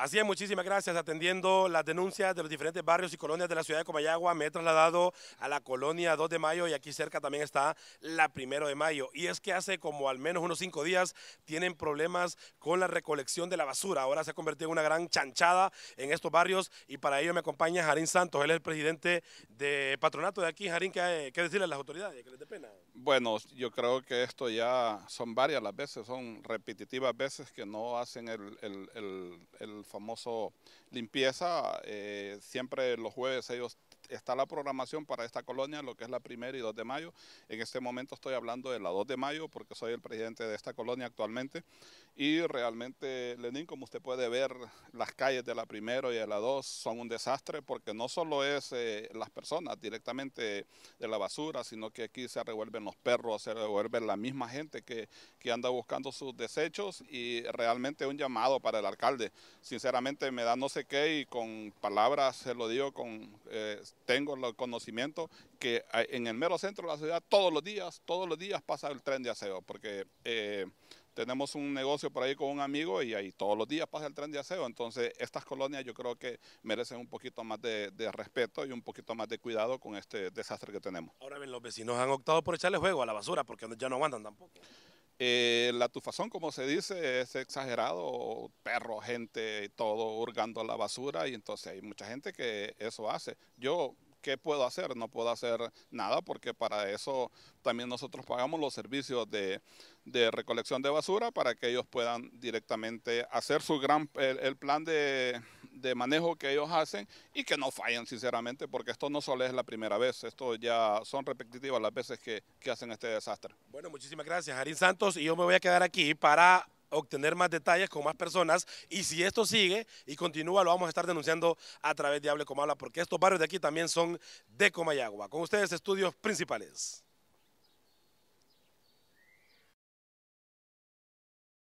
Así es, muchísimas gracias. Atendiendo las denuncias de los diferentes barrios y colonias de la ciudad de Comayagua, me he trasladado a la colonia 2 de mayo y aquí cerca también está la primero de mayo. Y es que hace como al menos unos cinco días tienen problemas con la recolección de la basura. Ahora se ha convertido en una gran chanchada en estos barrios y para ello me acompaña Jarín Santos. Él es el presidente de patronato de aquí. Jarín, ¿qué, qué decirle a las autoridades? pena? Bueno, yo creo que esto ya son varias las veces, son repetitivas veces que no hacen el famoso limpieza. Eh, siempre los jueves ellos está la programación para esta colonia, lo que es la primera y 2 de mayo. En este momento estoy hablando de la 2 de mayo porque soy el presidente de esta colonia actualmente. Y realmente, Lenín, como usted puede ver, las calles de la primera y de la 2 son un desastre porque no solo es eh, las personas directamente de la basura, sino que aquí se revuelven los perros, se revuelven la misma gente que, anda buscando sus desechos y realmente un llamado para el alcalde. Sinceramente me da no sé qué y con palabras se lo digo con... Eh, tengo el conocimiento que ah, en el mero centro de la ciudad todos los días, todos los días pasa el tren de aseo, porque eh, tenemos un negocio por ahí con un amigo y ahí todos los días pasa el tren de aseo. Entonces, estas colonias yo creo que merecen un poquito más de, de, respeto y un poquito más de cuidado con este desastre que tenemos. Ahora bien, los vecinos han optado por echarle juego a la basura porque ya no aguantan tampoco. Eh, la tufazón, como se dice, es exagerado, perro, gente, todo hurgando la basura y entonces hay mucha gente que eso hace. Yo, ¿qué puedo hacer? No puedo hacer nada porque para eso también nosotros pagamos los servicios de, recolección de basura para que ellos puedan directamente hacer su gran, el plan de de manejo que ellos hacen y que no fallan, sinceramente, porque esto no solo es la primera vez, esto ya son repetitivas las veces que, hacen este desastre. Bueno, muchísimas gracias, Jarín Santos, y yo me voy a quedar aquí para obtener más detalles con más personas y si esto sigue y continúa lo vamos a estar denunciando a través de Hable Habla porque estos barrios de aquí también son de Comayagua. Con ustedes estudios principales.